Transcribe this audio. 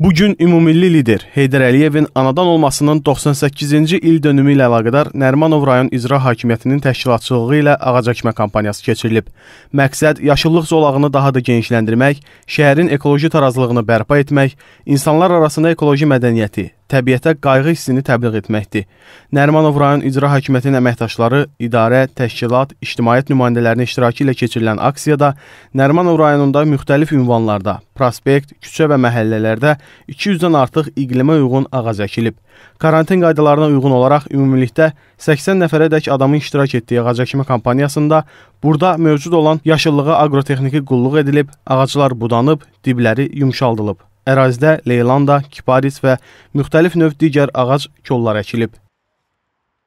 Bu gün ümumilli lider Heydər Əliyevin anadan olmasının 98-ci il dönümü ilə əlaqədar Nərmanov rayon icra hakimiyyətinin təşkilatçılığı ilə ağacəkmə kampaniyası keçirilib. Məqsəd yaşıllıq zolağını daha da genişləndirmək, şəhərin ekoloji tarazlığını bərpa etmək, insanlar arasında ekoloji mədəniyyəti, təbiətə qayğı hissini təbliğ etməkdir. Nərimanov rayon icra hakimiyyətinin əməkdaşları, idarə, təşkilat, ictimaiyyət nümayəndələrinin iştirakı ilə keçirilən aksiyada Nərimanov rayonunda müxtəlif ünvanlarda, prospekt, küçə və məhəllələrdə 200-dən artıq iqlimə uyğun ağac əkilib. Karantin qaydalarına uyğun olaraq ümumilikdə 80 nəfərədək adamın iştirak etdiyi ağac əkmə kampaniyasında burada mövcud olan yaşıllığa aqrotexniki qulluq edilib, ağaclar budanıb, dibləri yumşaldılıb. Ərazidə leylanda, kiparis və müxtəlif növ digər ağac kolları əkilib.